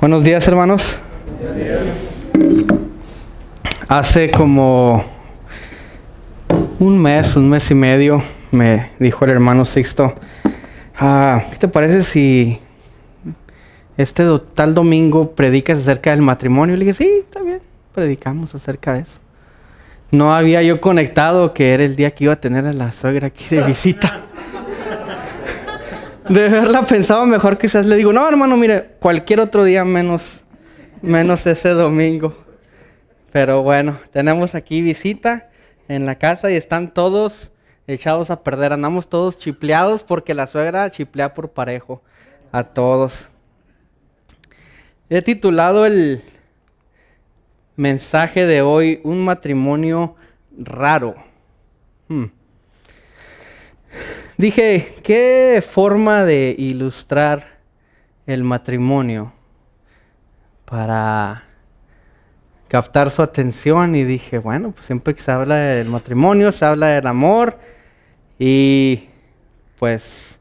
Buenos días, hermanos. Hace como un mes, un mes y medio, me dijo el hermano Sixto, ah, ¿qué te parece si este tal domingo predicas acerca del matrimonio? le dije, sí, está bien, predicamos acerca de eso. No había yo conectado que era el día que iba a tener a la suegra aquí de visita. de haberla pensado mejor, quizás le digo, no, hermano, mire, cualquier otro día menos, menos ese domingo. Pero bueno, tenemos aquí visita en la casa y están todos echados a perder. Andamos todos chipleados porque la suegra chiplea por parejo a todos. He titulado el mensaje de hoy Un matrimonio raro. Hmm. Dije, ¿qué forma de ilustrar el matrimonio para captar su atención? Y dije, bueno, pues siempre que se habla del matrimonio, se habla del amor y pues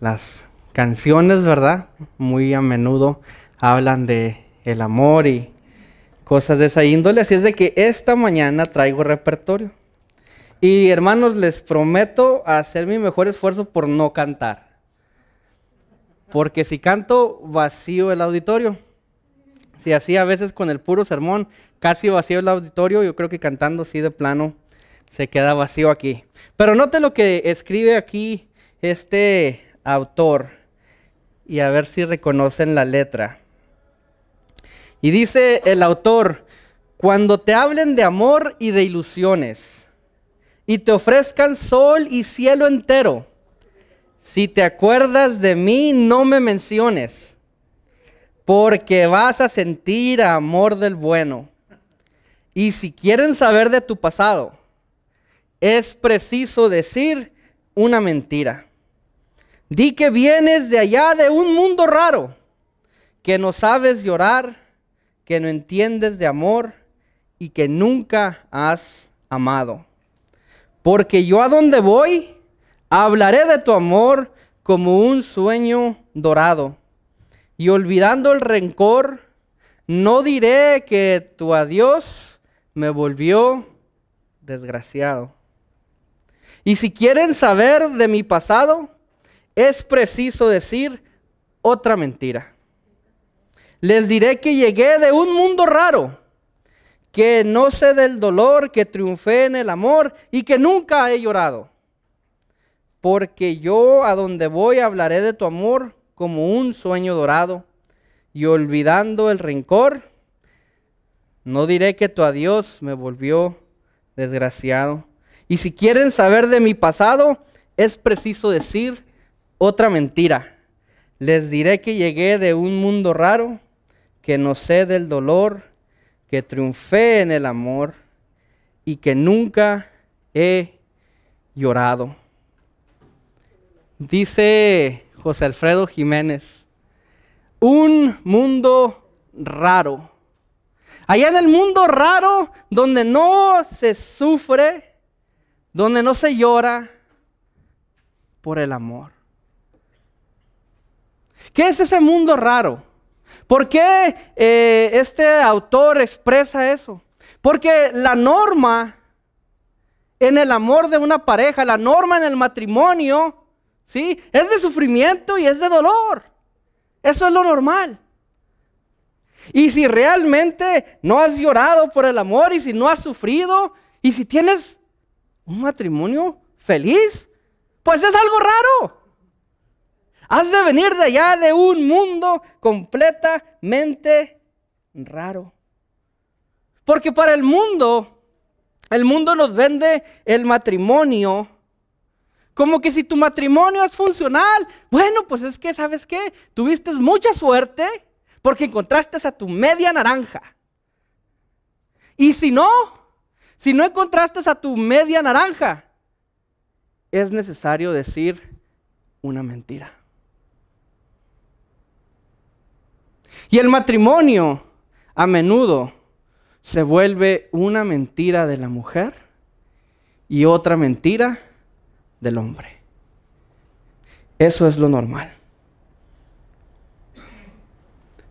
las canciones, ¿verdad? Muy a menudo hablan de el amor y cosas de esa índole, así es de que esta mañana traigo repertorio. Y hermanos, les prometo hacer mi mejor esfuerzo por no cantar. Porque si canto, vacío el auditorio. Si así a veces con el puro sermón, casi vacío el auditorio, yo creo que cantando sí de plano se queda vacío aquí. Pero note lo que escribe aquí este autor y a ver si reconocen la letra. Y dice el autor, cuando te hablen de amor y de ilusiones, y te ofrezcan sol y cielo entero. Si te acuerdas de mí, no me menciones, porque vas a sentir amor del bueno. Y si quieren saber de tu pasado, es preciso decir una mentira. Di que vienes de allá de un mundo raro, que no sabes llorar, que no entiendes de amor y que nunca has amado porque yo a donde voy, hablaré de tu amor como un sueño dorado. Y olvidando el rencor, no diré que tu adiós me volvió desgraciado. Y si quieren saber de mi pasado, es preciso decir otra mentira. Les diré que llegué de un mundo raro que no sé del dolor, que triunfé en el amor y que nunca he llorado. Porque yo a donde voy hablaré de tu amor como un sueño dorado y olvidando el rencor, no diré que tu adiós me volvió desgraciado. Y si quieren saber de mi pasado, es preciso decir otra mentira. Les diré que llegué de un mundo raro, que no sé del dolor que triunfé en el amor y que nunca he llorado. Dice José Alfredo Jiménez, un mundo raro. Allá en el mundo raro, donde no se sufre, donde no se llora por el amor. ¿Qué es ese mundo raro? ¿Por qué eh, este autor expresa eso? Porque la norma en el amor de una pareja, la norma en el matrimonio, ¿sí? Es de sufrimiento y es de dolor. Eso es lo normal. Y si realmente no has llorado por el amor y si no has sufrido y si tienes un matrimonio feliz, pues es algo raro. Has de venir de allá de un mundo completamente raro. Porque para el mundo, el mundo nos vende el matrimonio. Como que si tu matrimonio es funcional, bueno, pues es que, ¿sabes qué? Tuviste mucha suerte porque encontraste a tu media naranja. Y si no, si no encontraste a tu media naranja, es necesario decir una mentira. Y el matrimonio a menudo se vuelve una mentira de la mujer y otra mentira del hombre. Eso es lo normal.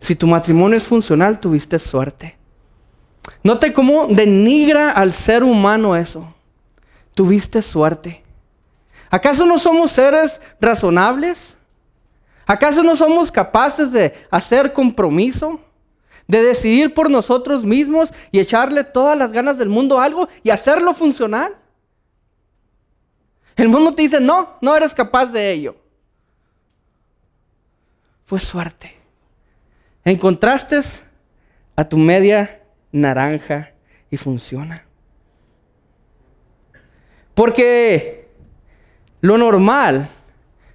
Si tu matrimonio es funcional, tuviste suerte. Note cómo denigra al ser humano eso. Tuviste suerte. ¿Acaso no somos seres razonables? ¿Acaso no somos capaces de hacer compromiso? De decidir por nosotros mismos y echarle todas las ganas del mundo a algo y hacerlo funcional. El mundo te dice, no, no eres capaz de ello. Fue suerte. Encontraste a tu media naranja y funciona. Porque lo normal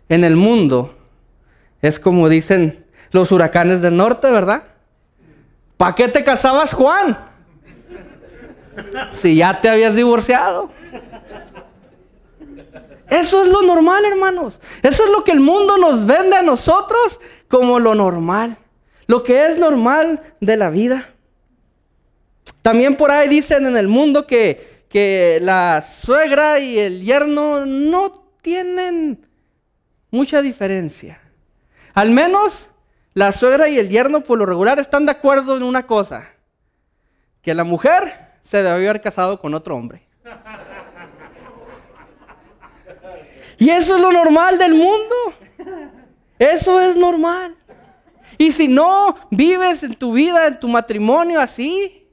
en el mundo es como dicen los huracanes del norte, ¿verdad? ¿Para qué te casabas, Juan? Si ya te habías divorciado. Eso es lo normal, hermanos. Eso es lo que el mundo nos vende a nosotros como lo normal. Lo que es normal de la vida. También por ahí dicen en el mundo que, que la suegra y el yerno no tienen mucha diferencia. Al menos la suegra y el yerno por lo regular están de acuerdo en una cosa, que la mujer se debe haber casado con otro hombre. Y eso es lo normal del mundo. Eso es normal. Y si no vives en tu vida, en tu matrimonio así,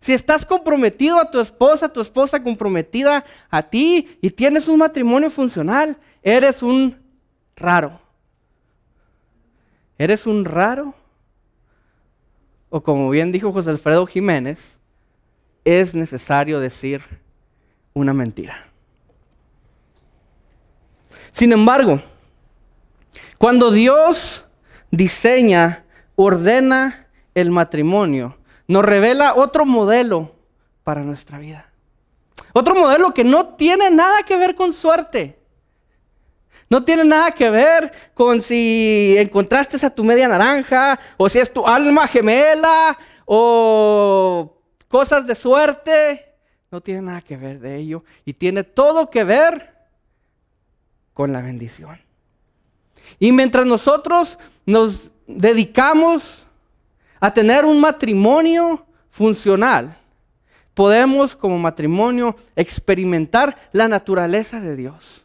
si estás comprometido a tu esposa, tu esposa comprometida a ti y tienes un matrimonio funcional, eres un raro. ¿Eres un raro? O como bien dijo José Alfredo Jiménez, es necesario decir una mentira. Sin embargo, cuando Dios diseña, ordena el matrimonio, nos revela otro modelo para nuestra vida. Otro modelo que no tiene nada que ver con suerte. No tiene nada que ver con si encontraste a tu media naranja, o si es tu alma gemela, o cosas de suerte. No tiene nada que ver de ello. Y tiene todo que ver con la bendición. Y mientras nosotros nos dedicamos a tener un matrimonio funcional, podemos como matrimonio experimentar la naturaleza de Dios.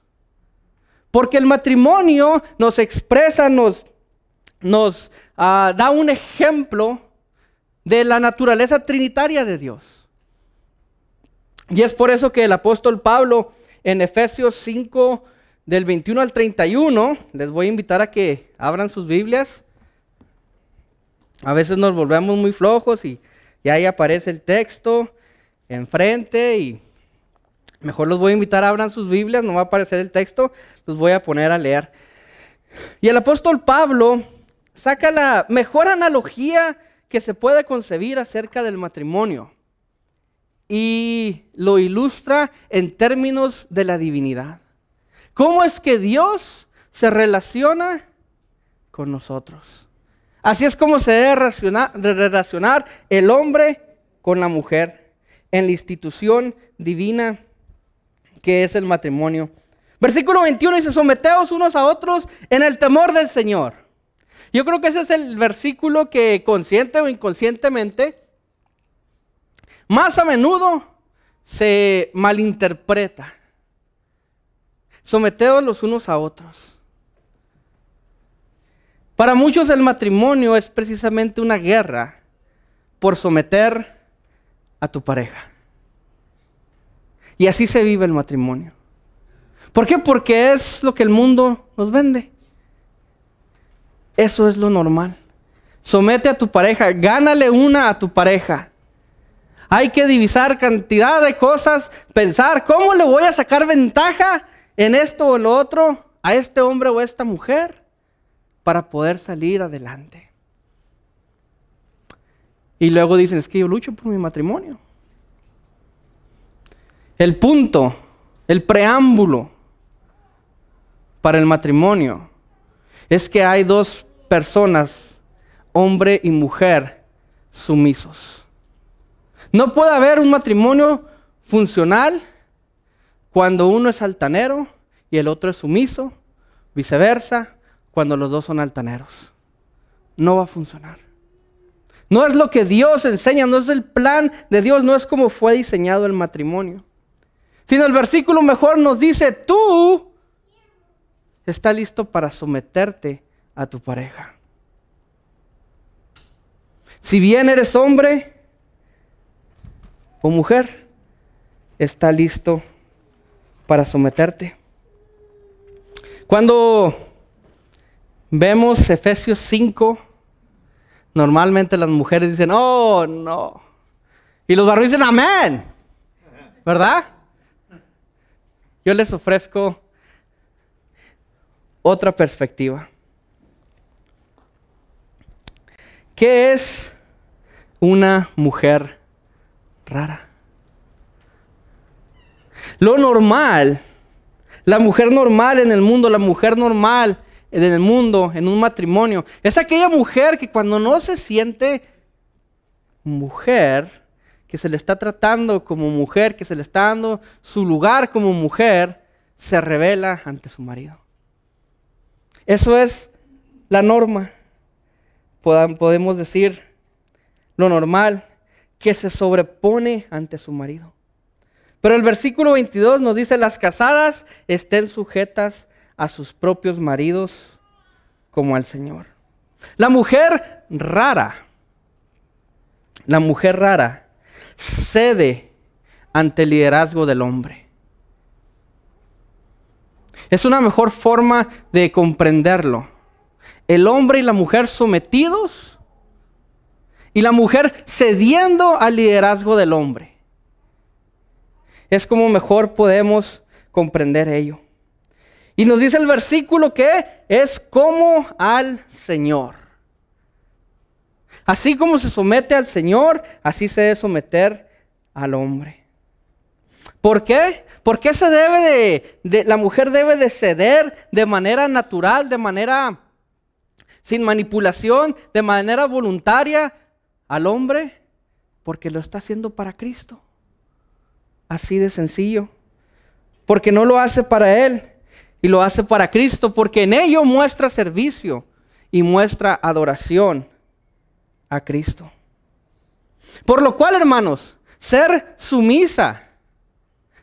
Porque el matrimonio nos expresa, nos, ah, da un ejemplo de la naturaleza trinitaria de Dios. Y es por eso que el apóstol Pablo en Efesios 5, del 21 al 31, les voy a invitar a que abran sus Biblias. A veces nos volvemos muy flojos y, y ahí aparece el texto enfrente y Mejor los voy a invitar, a abran sus Biblias, no va a aparecer el texto, los voy a poner a leer. Y el apóstol Pablo saca la mejor analogía que se puede concebir acerca del matrimonio y lo ilustra en términos de la divinidad. ¿Cómo es que Dios se relaciona con nosotros? Así es como se debe relacionar el hombre con la mujer en la institución divina ¿Qué es el matrimonio. Versículo 21 dice, someteos unos a otros en el temor del Señor. Yo creo que ese es el versículo que consciente o inconscientemente más a menudo se malinterpreta. Someteos los unos a otros. Para muchos el matrimonio es precisamente una guerra por someter a tu pareja. Y así se vive el matrimonio. ¿Por qué? Porque es lo que el mundo nos vende. Eso es lo normal. Somete a tu pareja, gánale una a tu pareja. Hay que divisar cantidad de cosas, pensar cómo le voy a sacar ventaja en esto o lo otro a este hombre o a esta mujer para poder salir adelante. Y luego dicen, es que yo lucho por mi matrimonio el punto, el preámbulo para el matrimonio es que hay dos personas, hombre y mujer, sumisos. No puede haber un matrimonio funcional cuando uno es altanero y el otro es sumiso, viceversa, cuando los dos son altaneros. No va a funcionar. No es lo que Dios enseña, no es el plan de Dios, no es como fue diseñado el matrimonio. Sino el versículo mejor nos dice, tú está listo para someterte a tu pareja. Si bien eres hombre o mujer, está listo para someterte. Cuando vemos Efesios 5, normalmente las mujeres dicen, oh, no. Y los varones dicen, amén. ¿Verdad? Yo les ofrezco otra perspectiva. ¿Qué es una mujer rara? Lo normal, la mujer normal en el mundo, la mujer normal en el mundo, en un matrimonio, es aquella mujer que cuando no se siente mujer, que se le está tratando como mujer, que se le está dando su lugar como mujer, se revela ante su marido. Eso es la norma. Podemos decir lo normal, que se sobrepone ante su marido. Pero el versículo 22 nos dice, las casadas estén sujetas a sus propios maridos como al Señor. La mujer rara, la mujer rara cede ante el liderazgo del hombre. Es una mejor forma de comprenderlo. El hombre y la mujer sometidos y la mujer cediendo al liderazgo del hombre. Es como mejor podemos comprender ello. Y nos dice el versículo que es como al Señor. Así como se somete al Señor, así se debe someter al hombre. ¿Por qué? ¿Por qué se debe de, la mujer debe de ceder de manera natural, de manera sin manipulación, de manera voluntaria al hombre? Porque lo está haciendo para Cristo. Así de sencillo. Porque no lo hace para Él y lo hace para Cristo, porque en ello muestra servicio y muestra adoración a Cristo. Por lo cual, hermanos, ser sumisa,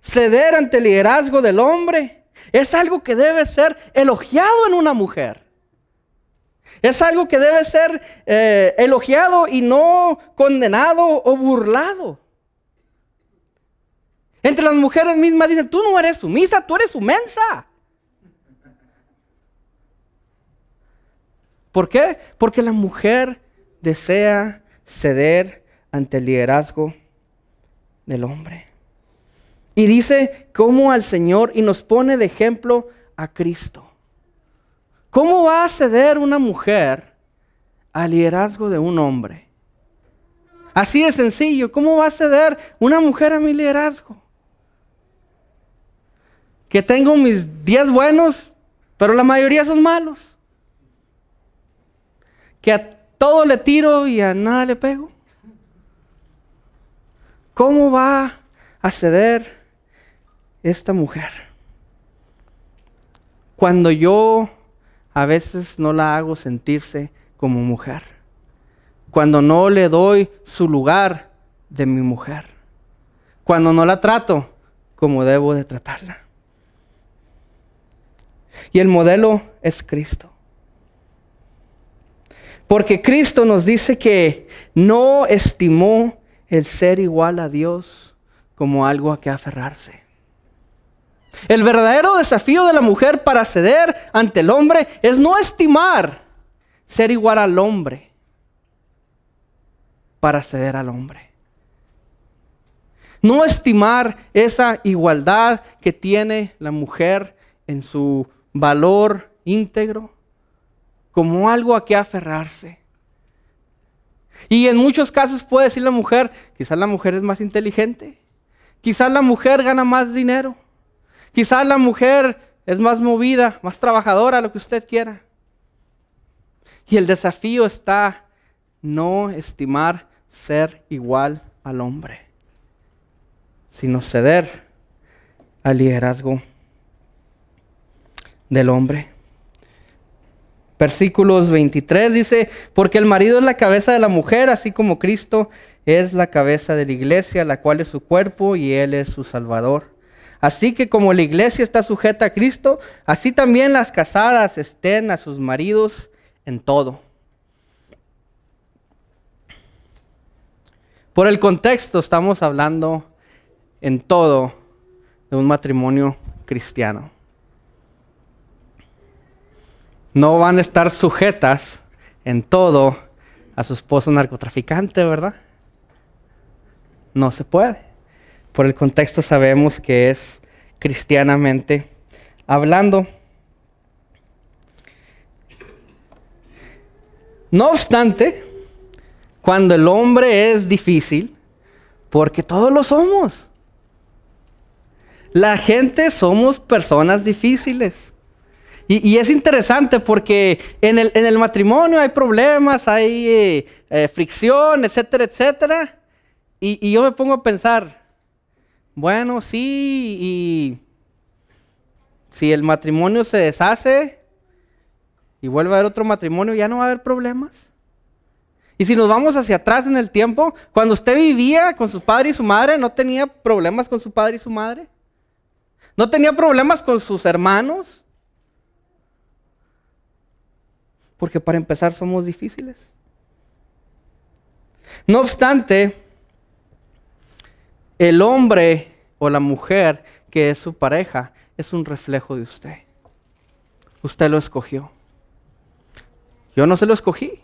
ceder ante el liderazgo del hombre, es algo que debe ser elogiado en una mujer. Es algo que debe ser eh, elogiado y no condenado o burlado. Entre las mujeres mismas dicen, tú no eres sumisa, tú eres sumensa. ¿Por qué? Porque la mujer desea ceder ante el liderazgo del hombre. Y dice cómo al Señor y nos pone de ejemplo a Cristo. ¿Cómo va a ceder una mujer al liderazgo de un hombre? Así de sencillo. ¿Cómo va a ceder una mujer a mi liderazgo? Que tengo mis 10 buenos, pero la mayoría son malos. Que todo le tiro y a nada le pego? ¿Cómo va a ceder esta mujer? Cuando yo a veces no la hago sentirse como mujer. Cuando no le doy su lugar de mi mujer. Cuando no la trato como debo de tratarla. Y el modelo es Cristo. Porque Cristo nos dice que no estimó el ser igual a Dios como algo a que aferrarse. El verdadero desafío de la mujer para ceder ante el hombre es no estimar ser igual al hombre para ceder al hombre. No estimar esa igualdad que tiene la mujer en su valor íntegro como algo a que aferrarse. Y en muchos casos puede decir la mujer, quizás la mujer es más inteligente, quizás la mujer gana más dinero, quizás la mujer es más movida, más trabajadora, lo que usted quiera. Y el desafío está no estimar ser igual al hombre, sino ceder al liderazgo del hombre. Versículos 23 dice, porque el marido es la cabeza de la mujer, así como Cristo es la cabeza de la iglesia, la cual es su cuerpo y él es su salvador. Así que como la iglesia está sujeta a Cristo, así también las casadas estén a sus maridos en todo. Por el contexto estamos hablando en todo de un matrimonio cristiano no van a estar sujetas en todo a su esposo narcotraficante, ¿verdad? No se puede. Por el contexto sabemos que es cristianamente hablando. No obstante, cuando el hombre es difícil, porque todos lo somos. La gente somos personas difíciles. Y, es interesante porque en el, matrimonio hay problemas, hay eh, eh, fricción, etcétera, etcétera. Y, y, yo me pongo a pensar, bueno, sí, y si el matrimonio se deshace y vuelve a haber otro matrimonio, ya no va a haber problemas. Y si nos vamos hacia atrás en el tiempo, cuando usted vivía con su padre y su madre, ¿no tenía problemas con su padre y su madre? ¿No tenía problemas con sus hermanos? Porque para empezar somos difíciles. No obstante, el hombre o la mujer que es su pareja es un reflejo de usted. Usted lo escogió. Yo no se lo escogí.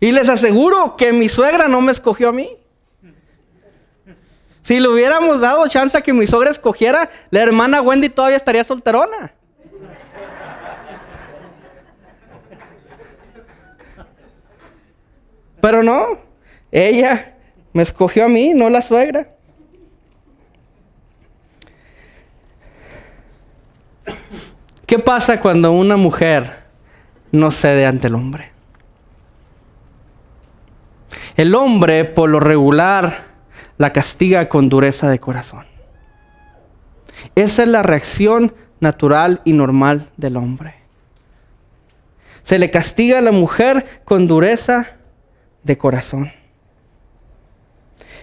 Y les aseguro que mi suegra no me escogió a mí. Si le hubiéramos dado chance a que mi suegra escogiera, la hermana Wendy todavía estaría solterona. Pero no, ella me escogió a mí, no la suegra. ¿Qué pasa cuando una mujer no cede ante el hombre? El hombre, por lo regular, la castiga con dureza de corazón. Esa es la reacción natural y normal del hombre. Se le castiga a la mujer con dureza de corazón.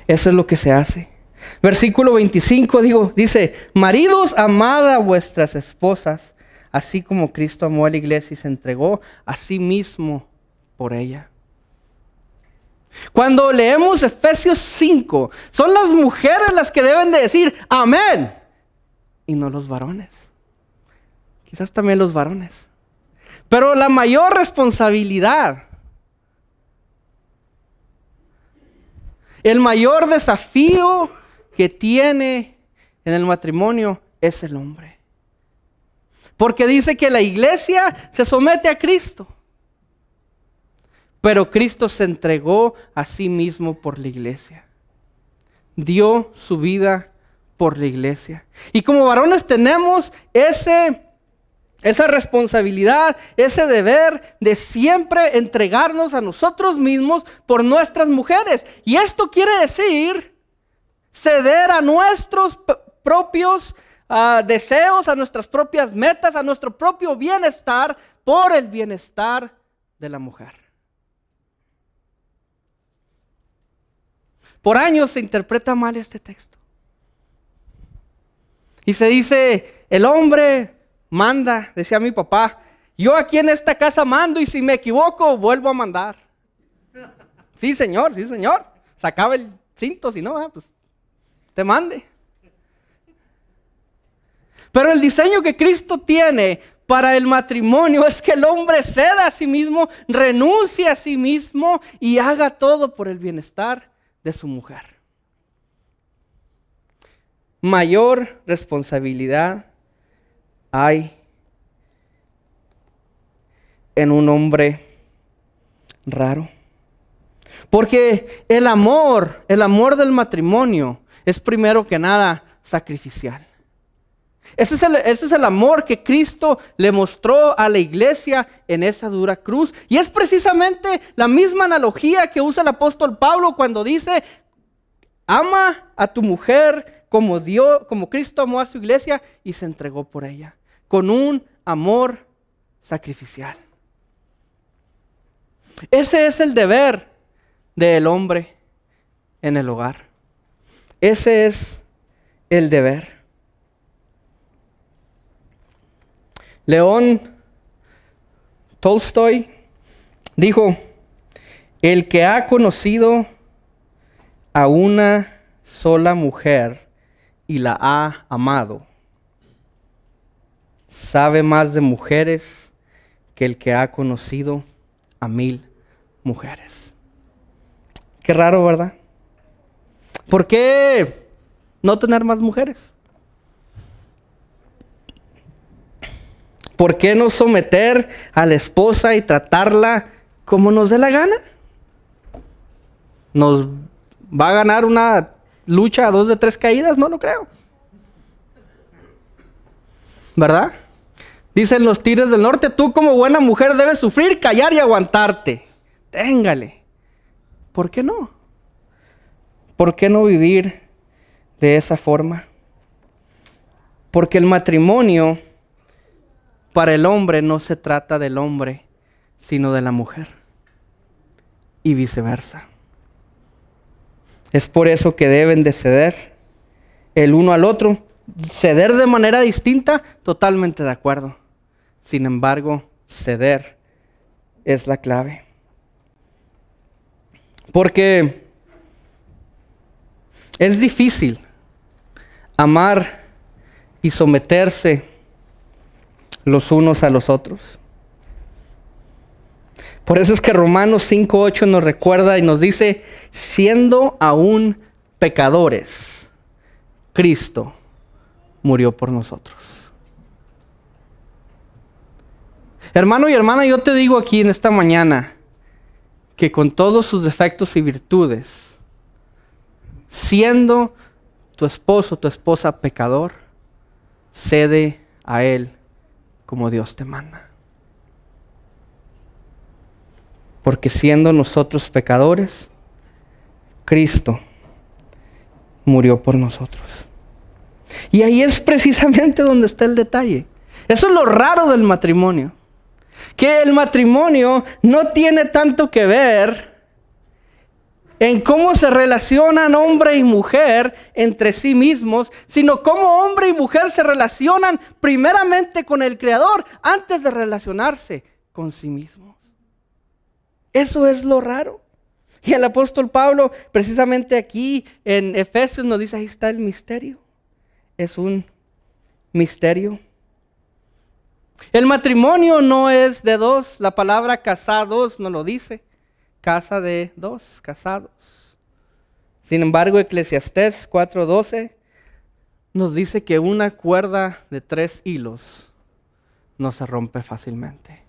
Eso es lo que se hace. Versículo 25 digo, dice, maridos, amad a vuestras esposas, así como Cristo amó a la iglesia y se entregó a sí mismo por ella. Cuando leemos Efesios 5, son las mujeres las que deben de decir amén y no los varones. Quizás también los varones. Pero la mayor responsabilidad El mayor desafío que tiene en el matrimonio es el hombre. Porque dice que la iglesia se somete a Cristo. Pero Cristo se entregó a sí mismo por la iglesia. Dio su vida por la iglesia. Y como varones tenemos ese esa responsabilidad, ese deber de siempre entregarnos a nosotros mismos por nuestras mujeres. Y esto quiere decir ceder a nuestros propios ah, deseos, a nuestras propias metas, a nuestro propio bienestar por el bienestar de la mujer. Por años se interpreta mal este texto. Y se dice, el hombre manda, decía mi papá. Yo aquí en esta casa mando y si me equivoco vuelvo a mandar. Sí, señor, sí, señor. Sacaba el cinto, si no, ah, pues te mande. Pero el diseño que Cristo tiene para el matrimonio es que el hombre ceda a sí mismo, renuncie a sí mismo y haga todo por el bienestar de su mujer. Mayor responsabilidad hay en un hombre raro. Porque el amor, el amor del matrimonio es primero que nada sacrificial. Ese es, el, amor que Cristo le mostró a la iglesia en esa dura cruz. Y es precisamente la misma analogía que usa el apóstol Pablo cuando dice, ama a tu mujer como Dios, como Cristo amó a su iglesia y se entregó por ella, con un amor sacrificial. Ese es el deber del hombre en el hogar. Ese es el deber. León Tolstoy dijo, el que ha conocido a una sola mujer y la ha amado. Sabe más de mujeres que el que ha conocido a mil mujeres. Qué raro, ¿verdad? ¿Por qué no tener más mujeres? ¿Por qué no someter a la esposa y tratarla como nos dé la gana? Nos va a ganar una lucha a dos de tres caídas, no lo creo. ¿Verdad? Dicen los tigres del norte, tú como buena mujer debes sufrir, callar y aguantarte. Téngale. ¿Por qué no? ¿Por qué no vivir de esa forma? Porque el matrimonio para el hombre no se trata del hombre, sino de la mujer. Y viceversa. Es por eso que deben de ceder el uno al otro, ceder de manera distinta, totalmente de acuerdo. Sin embargo, ceder es la clave. Porque es difícil amar y someterse los unos a los otros. Por eso es que Romanos 5.8 nos recuerda y nos dice, siendo aún pecadores, Cristo murió por nosotros. Hermano y hermana, yo te digo aquí en esta mañana que con todos sus defectos y virtudes, siendo tu esposo, tu esposa pecador, cede a Él como Dios te manda. porque siendo nosotros pecadores, Cristo murió por nosotros. Y ahí es precisamente donde está el detalle. Eso es lo raro del matrimonio. Que el matrimonio no tiene tanto que ver en cómo se relacionan hombre y mujer entre sí mismos, sino cómo hombre y mujer se relacionan primeramente con el Creador antes de relacionarse con sí mismo. Eso es lo raro. Y el apóstol Pablo, precisamente aquí en Efesios, nos dice, ahí está el misterio. Es un misterio. El matrimonio no es de dos, la palabra casados no lo dice, casa de dos, casados. Sin embargo, Eclesiastés 4:12 nos dice que una cuerda de tres hilos no se rompe fácilmente.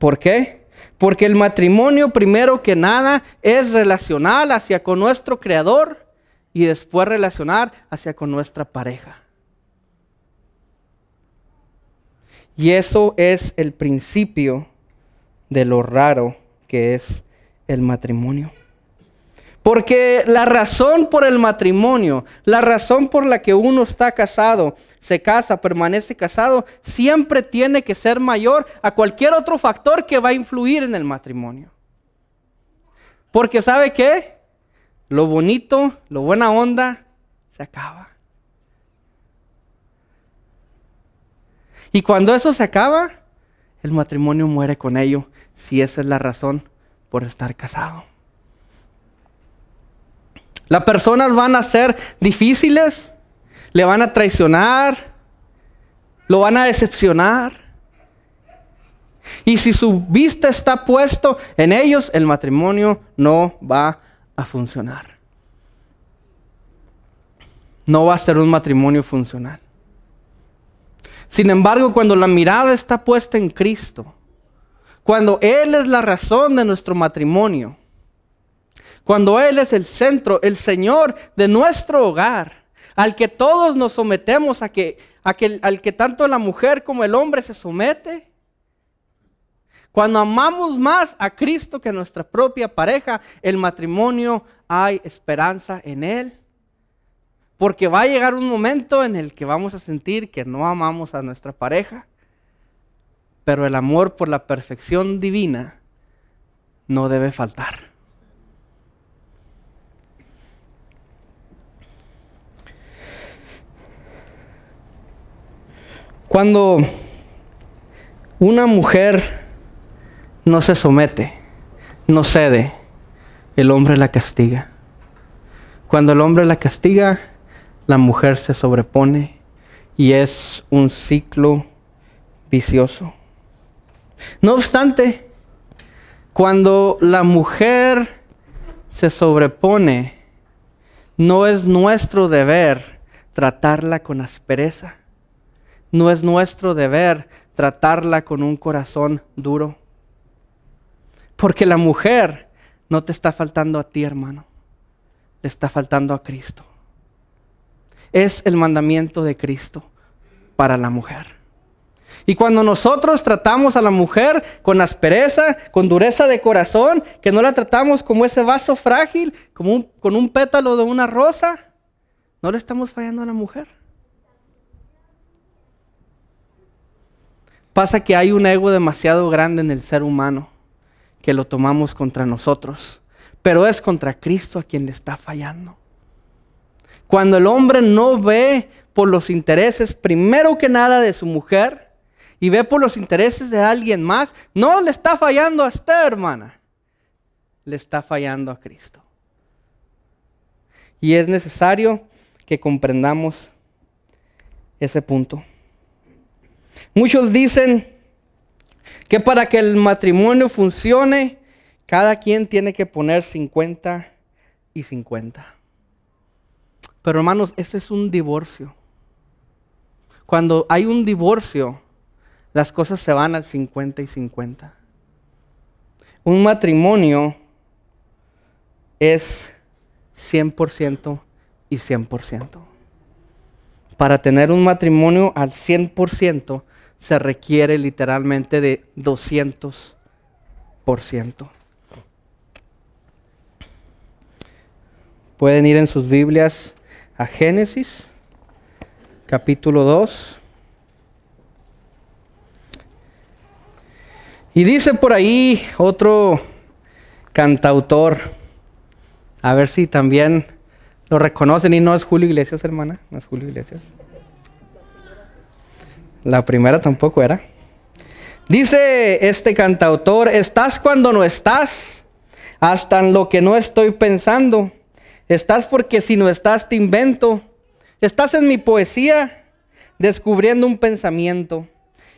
¿Por qué? Porque el matrimonio, primero que nada, es relacional hacia con nuestro Creador y después relacionar hacia con nuestra pareja. Y eso es el principio de lo raro que es el matrimonio. Porque la razón por el matrimonio, la razón por la que uno está casado, se casa, permanece casado, siempre tiene que ser mayor a cualquier otro factor que va a influir en el matrimonio. Porque sabe qué? Lo bonito, lo buena onda, se acaba. Y cuando eso se acaba, el matrimonio muere con ello, si esa es la razón por estar casado. Las personas van a ser difíciles, le van a traicionar, lo van a decepcionar. Y si su vista está puesto en ellos, el matrimonio no va a funcionar. No va a ser un matrimonio funcional. Sin embargo, cuando la mirada está puesta en Cristo, cuando Él es la razón de nuestro matrimonio, cuando Él es el centro, el Señor de nuestro hogar, al que todos nos sometemos, a que, al que tanto la mujer como el hombre se somete. Cuando amamos más a Cristo que a nuestra propia pareja, el matrimonio hay esperanza en él. Porque va a llegar un momento en el que vamos a sentir que no amamos a nuestra pareja, pero el amor por la perfección divina no debe faltar. Cuando una mujer no se somete, no cede, el hombre la castiga. Cuando el hombre la castiga, la mujer se sobrepone y es un ciclo vicioso. No obstante, cuando la mujer se sobrepone, no es nuestro deber tratarla con aspereza no es nuestro deber tratarla con un corazón duro. Porque la mujer no te está faltando a ti, hermano. Le está faltando a Cristo. Es el mandamiento de Cristo para la mujer. Y cuando nosotros tratamos a la mujer con aspereza, con dureza de corazón, que no la tratamos como ese vaso frágil, como un, con un pétalo de una rosa, no le estamos fallando a la mujer. pasa que hay un ego demasiado grande en el ser humano que lo tomamos contra nosotros, pero es contra Cristo a quien le está fallando. Cuando el hombre no ve por los intereses primero que nada de su mujer y ve por los intereses de alguien más, no le está fallando a usted hermana, le está fallando a Cristo. Y es necesario que comprendamos ese punto. Muchos dicen que para que el matrimonio funcione, cada quien tiene que poner 50 y 50. Pero hermanos, ese es un divorcio. Cuando hay un divorcio, las cosas se van al 50 y 50. Un matrimonio es 100% y 100%. Para tener un matrimonio al 100%, se requiere literalmente de 200%. Pueden ir en sus Biblias a Génesis, capítulo 2. Y dice por ahí otro cantautor, a ver si también lo reconocen, y no es Julio Iglesias, hermana, no es Julio Iglesias. La primera tampoco era. Dice este cantautor, estás cuando no estás, hasta en lo que no estoy pensando. Estás porque si no estás te invento. Estás en mi poesía descubriendo un pensamiento.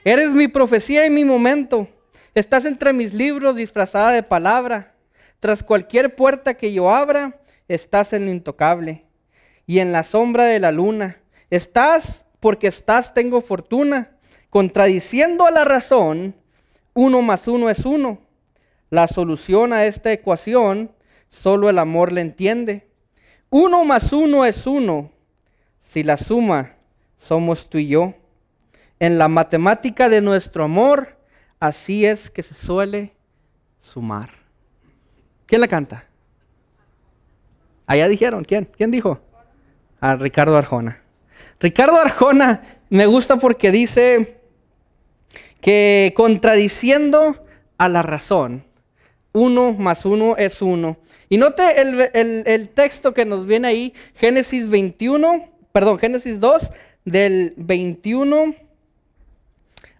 Eres mi profecía y mi momento. Estás entre mis libros disfrazada de palabra. Tras cualquier puerta que yo abra, estás en lo intocable y en la sombra de la luna. Estás porque estás tengo fortuna. Contradiciendo a la razón, uno más uno es uno. La solución a esta ecuación solo el amor la entiende. Uno más uno es uno. Si la suma somos tú y yo. En la matemática de nuestro amor, así es que se suele sumar. ¿Quién la canta? Allá dijeron, ¿quién? ¿Quién dijo? A Ricardo Arjona. Ricardo Arjona me gusta porque dice que contradiciendo a la razón, uno más uno es uno. Y note el, texto que nos viene ahí, Génesis 21, perdón, Génesis 2, del 21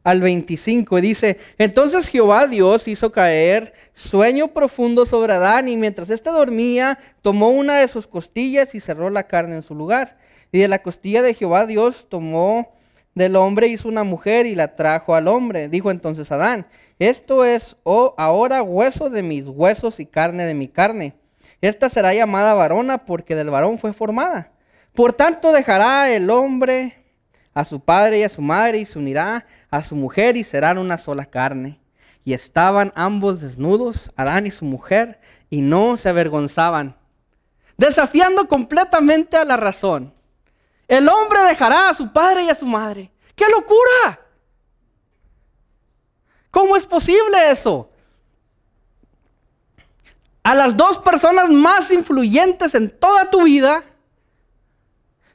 al 25. Dice, entonces Jehová Dios hizo caer sueño profundo sobre Adán y mientras éste dormía, tomó una de sus costillas y cerró la carne en su lugar. Y de la costilla de Jehová Dios tomó del hombre, hizo una mujer y la trajo al hombre. Dijo entonces Adán, esto es oh, ahora hueso de mis huesos y carne de mi carne. Esta será llamada varona porque del varón fue formada. Por tanto dejará el hombre a su padre y a su madre y se unirá a su mujer y serán una sola carne. Y estaban ambos desnudos, Adán y su mujer, y no se avergonzaban, desafiando completamente a la razón. El hombre dejará a su padre y a su madre. ¡Qué locura! ¿Cómo es posible eso? A las dos personas más influyentes en toda tu vida,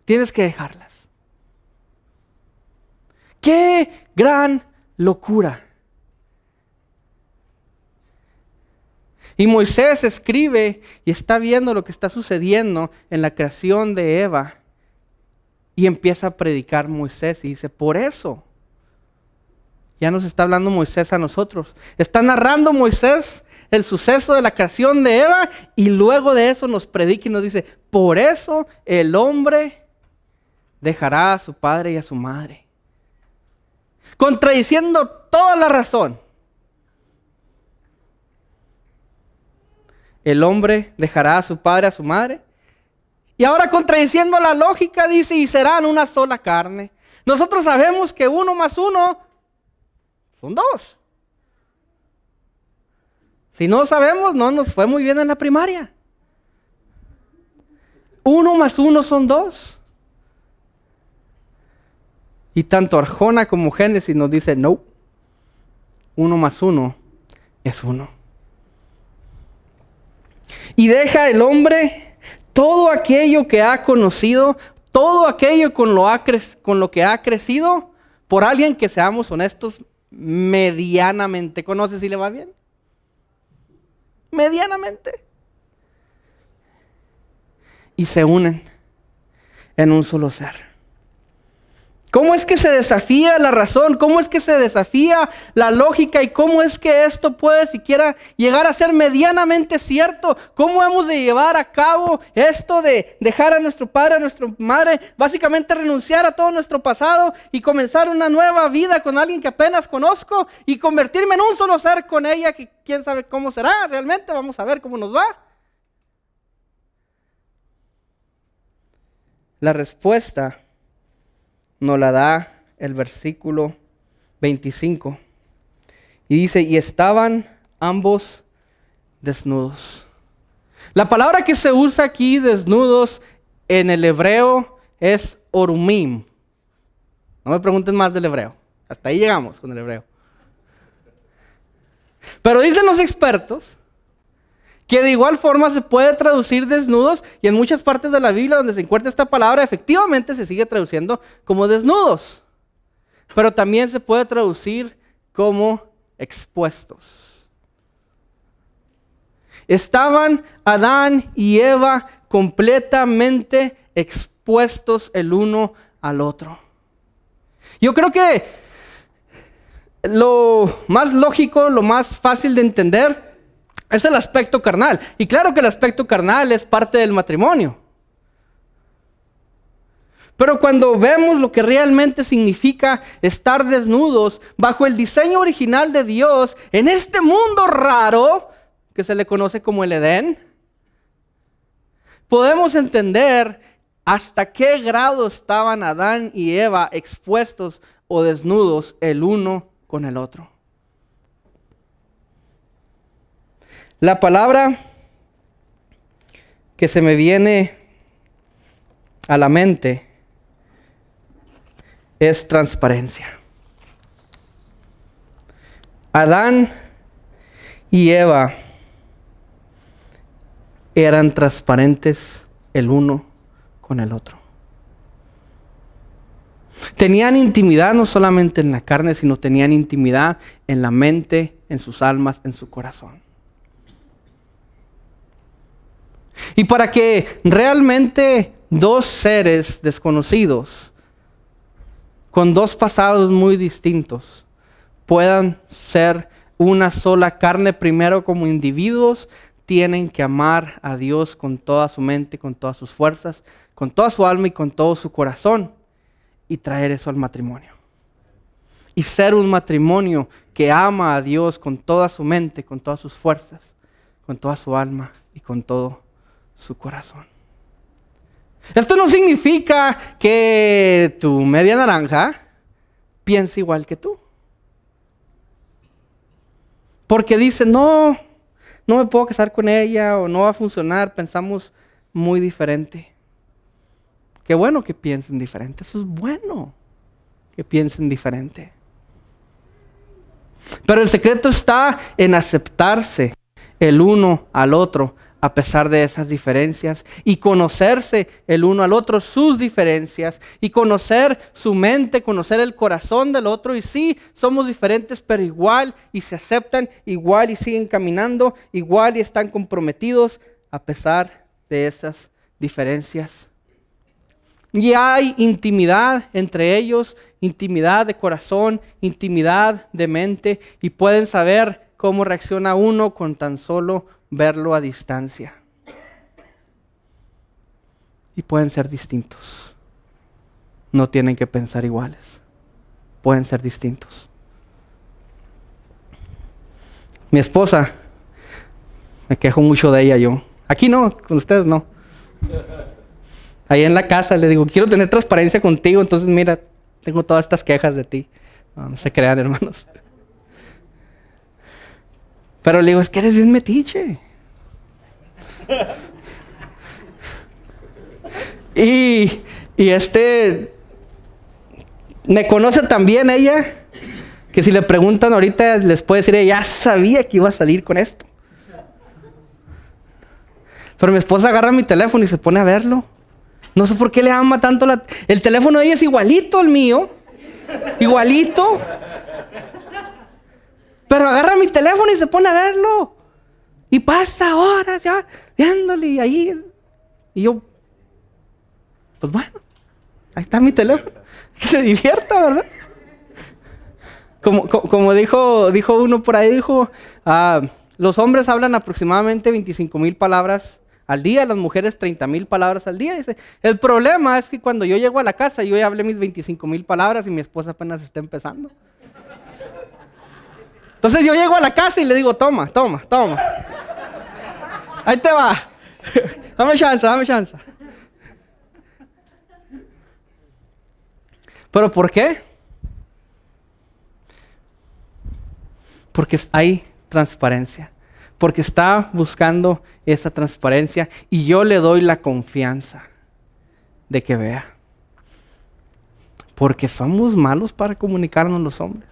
tienes que dejarlas. ¡Qué gran locura! Y Moisés escribe y está viendo lo que está sucediendo en la creación de Eva. Y empieza a predicar Moisés y dice, por eso. Ya nos está hablando Moisés a nosotros. Está narrando Moisés el suceso de la creación de Eva y luego de eso nos predica y nos dice, por eso el hombre dejará a su padre y a su madre. Contradiciendo toda la razón. El hombre dejará a su padre, y a su madre, y ahora contradiciendo la lógica dice, y serán una sola carne. Nosotros sabemos que uno más uno son dos. Si no sabemos, no nos fue muy bien en la primaria. Uno más uno son dos. Y tanto Arjona como Génesis nos dice, no, uno más uno es uno. Y deja el hombre todo aquello que ha conocido, todo aquello con lo, con lo que ha crecido, por alguien que seamos honestos, medianamente conoce si le va bien. Medianamente. Y se unen en un solo ser. ¿Cómo es que se desafía la razón? ¿Cómo es que se desafía la lógica? ¿Y cómo es que esto puede siquiera llegar a ser medianamente cierto? ¿Cómo hemos de llevar a cabo esto de dejar a nuestro padre, a nuestra madre, básicamente renunciar a todo nuestro pasado y comenzar una nueva vida con alguien que apenas conozco y convertirme en un solo ser con ella que quién sabe cómo será realmente? Vamos a ver cómo nos va. La respuesta nos la da el versículo 25. Y dice, y estaban ambos desnudos. La palabra que se usa aquí, desnudos, en el hebreo es orumim. No me pregunten más del hebreo. Hasta ahí llegamos con el hebreo. Pero dicen los expertos que de igual forma se puede traducir desnudos y en muchas partes de la Biblia donde se encuentra esta palabra efectivamente se sigue traduciendo como desnudos, pero también se puede traducir como expuestos. Estaban Adán y Eva completamente expuestos el uno al otro. Yo creo que lo más lógico, lo más fácil de entender, es el aspecto carnal. Y claro que el aspecto carnal es parte del matrimonio. Pero cuando vemos lo que realmente significa estar desnudos bajo el diseño original de Dios en este mundo raro que se le conoce como el Edén, podemos entender hasta qué grado estaban Adán y Eva expuestos o desnudos el uno con el otro. La palabra que se me viene a la mente es transparencia. Adán y Eva eran transparentes el uno con el otro. Tenían intimidad no solamente en la carne, sino tenían intimidad en la mente, en sus almas, en su corazón. Y para que realmente dos seres desconocidos, con dos pasados muy distintos, puedan ser una sola carne primero como individuos, tienen que amar a Dios con toda su mente, con todas sus fuerzas, con toda su alma y con todo su corazón y traer eso al matrimonio. Y ser un matrimonio que ama a Dios con toda su mente, con todas sus fuerzas, con toda su alma y con todo su corazón. Esto no significa que tu media naranja piense igual que tú. Porque dice, no, no me puedo casar con ella o no va a funcionar, pensamos muy diferente. Qué bueno que piensen diferente, eso es bueno que piensen diferente. Pero el secreto está en aceptarse el uno al otro, a pesar de esas diferencias y conocerse el uno al otro, sus diferencias y conocer su mente, conocer el corazón del otro. Y sí, somos diferentes, pero igual y se aceptan, igual y siguen caminando, igual y están comprometidos a pesar de esas diferencias. Y hay intimidad entre ellos, intimidad de corazón, intimidad de mente y pueden saber cómo reacciona uno con tan solo verlo a distancia. Y pueden ser distintos. No tienen que pensar iguales. Pueden ser distintos. Mi esposa, me quejo mucho de ella yo. Aquí no, con ustedes no. Ahí en la casa le digo, quiero tener transparencia contigo, entonces mira, tengo todas estas quejas de ti. No, no se crean, hermanos. Pero le digo, es que eres bien metiche. y, este, me conoce también ella, que si le preguntan ahorita les puede decir, ya sabía que iba a salir con esto. Pero mi esposa agarra mi teléfono y se pone a verlo. No sé por qué le ama tanto la... El teléfono de ella es igualito al mío. Igualito. Pero agarra mi teléfono y se pone a verlo. Y pasa horas ya viéndole ahí. Y yo, pues bueno, ahí está mi teléfono. se divierta, ¿verdad? Como, dijo, dijo uno por ahí, dijo, ah, los hombres hablan aproximadamente 25 mil palabras al día, las mujeres 30 mil palabras al día. Dice, el problema es que cuando yo llego a la casa, yo ya hablé mis 25 mil palabras y mi esposa apenas está empezando. Entonces yo llego a la casa y le digo, toma, toma, toma. Ahí te va. dame chance, dame chance. ¿Pero por qué? Porque hay transparencia. Porque está buscando esa transparencia y yo le doy la confianza de que vea. Porque somos malos para comunicarnos los hombres.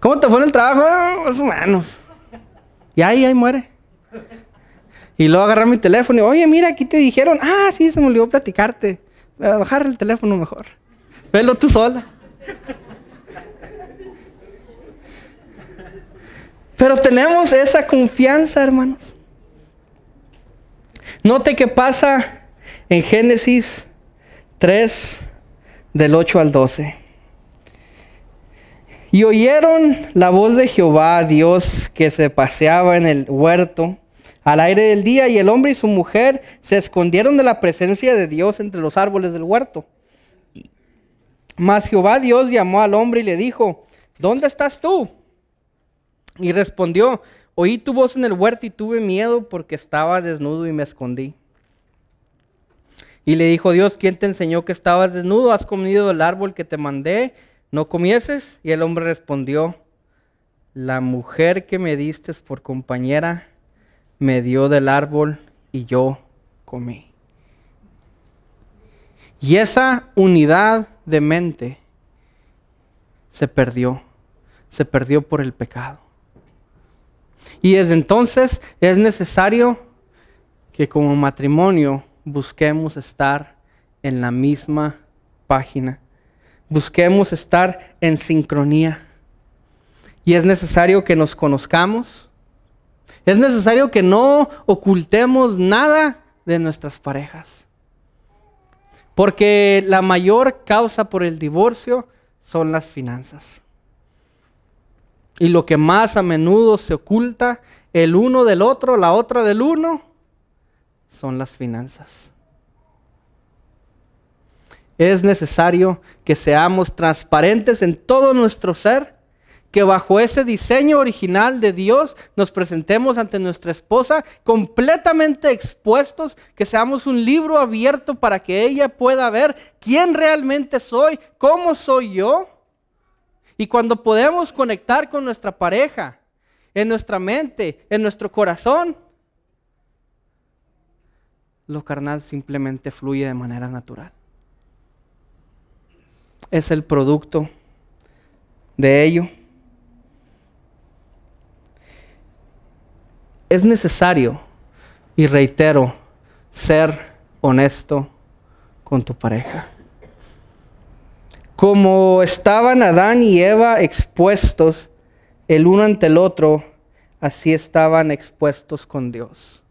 ¿Cómo te fue en el trabajo? Ah, más humanos. Y ahí, ahí muere. Y luego agarra mi teléfono y, oye, mira, aquí te dijeron, ah, sí, se me olvidó platicarte. bajar el teléfono mejor. Velo tú sola. Pero tenemos esa confianza, hermanos. Note qué pasa en Génesis 3, del 8 al 12. Y oyeron la voz de Jehová, Dios, que se paseaba en el huerto al aire del día, y el hombre y su mujer se escondieron de la presencia de Dios entre los árboles del huerto. Mas Jehová Dios llamó al hombre y le dijo, ¿dónde estás tú? Y respondió, oí tu voz en el huerto y tuve miedo porque estaba desnudo y me escondí. Y le dijo Dios, ¿quién te enseñó que estabas desnudo? ¿Has comido el árbol que te mandé? ¿no comieses? Y el hombre respondió, la mujer que me diste por compañera me dio del árbol y yo comí. Y esa unidad de mente se perdió, se perdió por el pecado. Y desde entonces es necesario que como matrimonio busquemos estar en la misma página busquemos estar en sincronía. Y es necesario que nos conozcamos. Es necesario que no ocultemos nada de nuestras parejas. Porque la mayor causa por el divorcio son las finanzas. Y lo que más a menudo se oculta el uno del otro, la otra del uno, son las finanzas es necesario que seamos transparentes en todo nuestro ser, que bajo ese diseño original de Dios nos presentemos ante nuestra esposa completamente expuestos, que seamos un libro abierto para que ella pueda ver quién realmente soy, cómo soy yo. Y cuando podemos conectar con nuestra pareja, en nuestra mente, en nuestro corazón, lo carnal simplemente fluye de manera natural es el producto de ello. Es necesario, y reitero, ser honesto con tu pareja. Como estaban Adán y Eva expuestos el uno ante el otro, así estaban expuestos con Dios.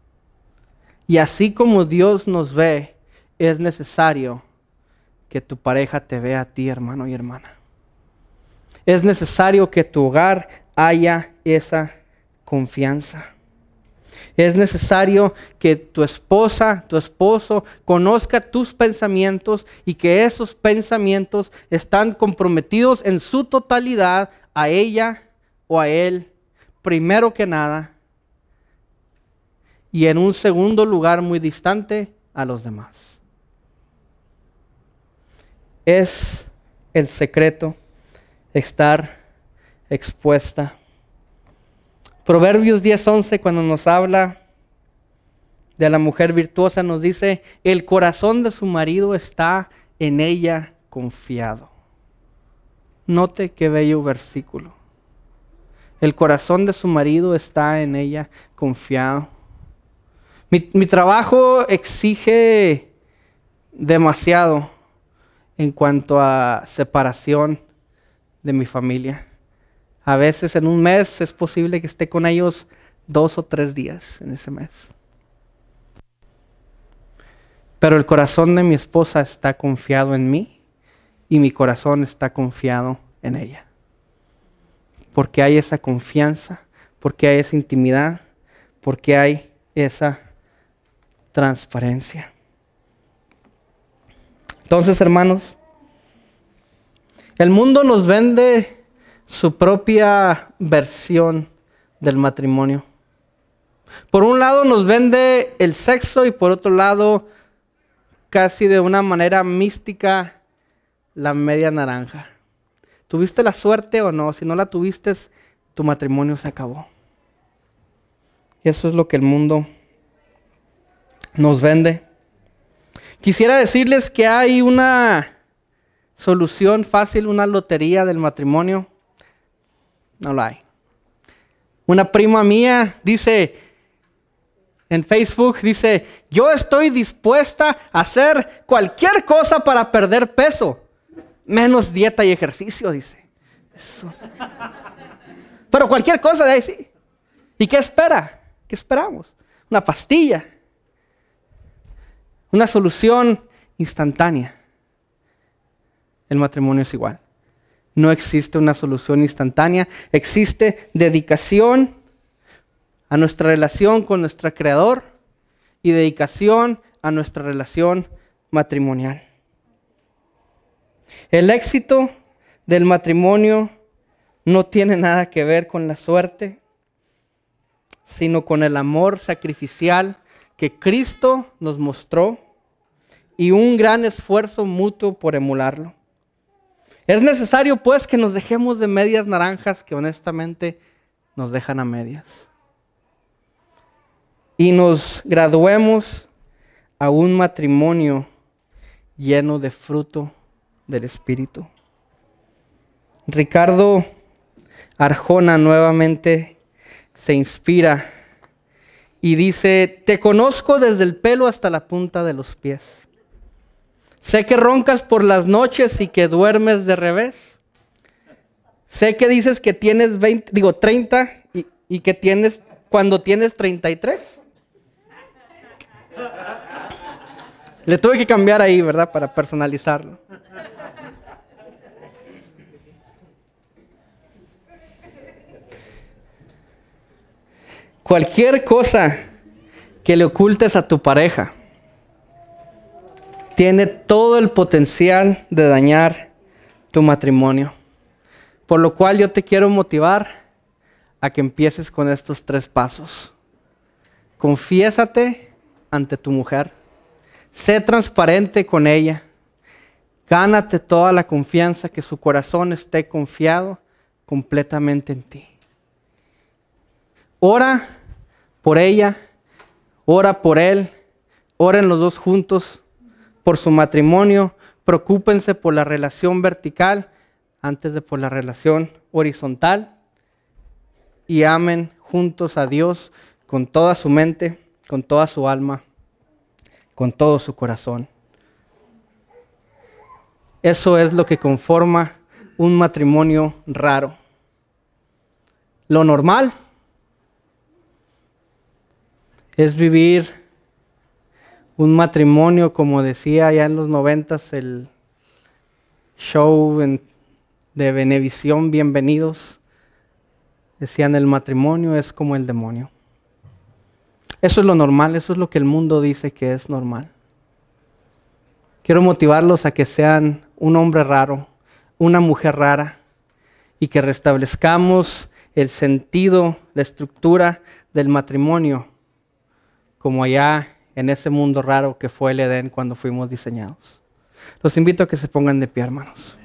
Y así como Dios nos ve, es necesario que tu pareja te vea a ti, hermano y hermana. Es necesario que tu hogar haya esa confianza. Es necesario que tu esposa, tu esposo, conozca tus pensamientos y que esos pensamientos están comprometidos en su totalidad a ella o a él, primero que nada, y en un segundo lugar muy distante a los demás es el secreto, estar expuesta. Proverbios 10:11, cuando nos habla de la mujer virtuosa, nos dice, el corazón de su marido está en ella confiado. Note qué bello versículo. El corazón de su marido está en ella confiado. Mi, mi trabajo exige demasiado en cuanto a separación de mi familia. A veces en un mes es posible que esté con ellos dos o tres días en ese mes. Pero el corazón de mi esposa está confiado en mí y mi corazón está confiado en ella. Porque hay esa confianza, porque hay esa intimidad, porque hay esa transparencia. Entonces, hermanos, el mundo nos vende su propia versión del matrimonio. Por un lado nos vende el sexo y por otro lado, casi de una manera mística, la media naranja. ¿Tuviste la suerte o no? Si no la tuviste, tu matrimonio se acabó. Y eso es lo que el mundo nos vende. Quisiera decirles que hay una solución fácil, una lotería del matrimonio. No la hay. Una prima mía dice en Facebook, dice, yo estoy dispuesta a hacer cualquier cosa para perder peso, menos dieta y ejercicio, dice. Pero cualquier cosa de ahí sí. ¿Y qué espera? ¿Qué esperamos? Una pastilla una solución instantánea. El matrimonio es igual. No existe una solución instantánea, existe dedicación a nuestra relación con nuestro Creador y dedicación a nuestra relación matrimonial. El éxito del matrimonio no tiene nada que ver con la suerte, sino con el amor sacrificial que Cristo nos mostró y un gran esfuerzo mutuo por emularlo. Es necesario pues que nos dejemos de medias naranjas que honestamente nos dejan a medias. Y nos graduemos a un matrimonio lleno de fruto del Espíritu. Ricardo Arjona nuevamente se inspira y dice, te conozco desde el pelo hasta la punta de los pies. Sé que roncas por las noches y que duermes de revés. Sé que dices que tienes 20, digo 30 y, y que tienes cuando tienes 33. Le tuve que cambiar ahí, ¿verdad? Para personalizarlo. Cualquier cosa que le ocultes a tu pareja tiene todo el potencial de dañar tu matrimonio. Por lo cual yo te quiero motivar a que empieces con estos tres pasos. Confiésate ante tu mujer. Sé transparente con ella. Gánate toda la confianza que su corazón esté confiado completamente en ti. Ora por ella, ora por él, oren los dos juntos por su matrimonio, preocúpense por la relación vertical antes de por la relación horizontal y amen juntos a Dios con toda su mente, con toda su alma, con todo su corazón. Eso es lo que conforma un matrimonio raro. Lo normal es vivir un matrimonio, como decía ya en los noventas el show de Benevisión, bienvenidos, decían el matrimonio es como el demonio. Eso es lo normal, eso es lo que el mundo dice que es normal. Quiero motivarlos a que sean un hombre raro, una mujer rara, y que restablezcamos el sentido, la estructura del matrimonio como allá en ese mundo raro que fue el Edén cuando fuimos diseñados. Los invito a que se pongan de pie, hermanos.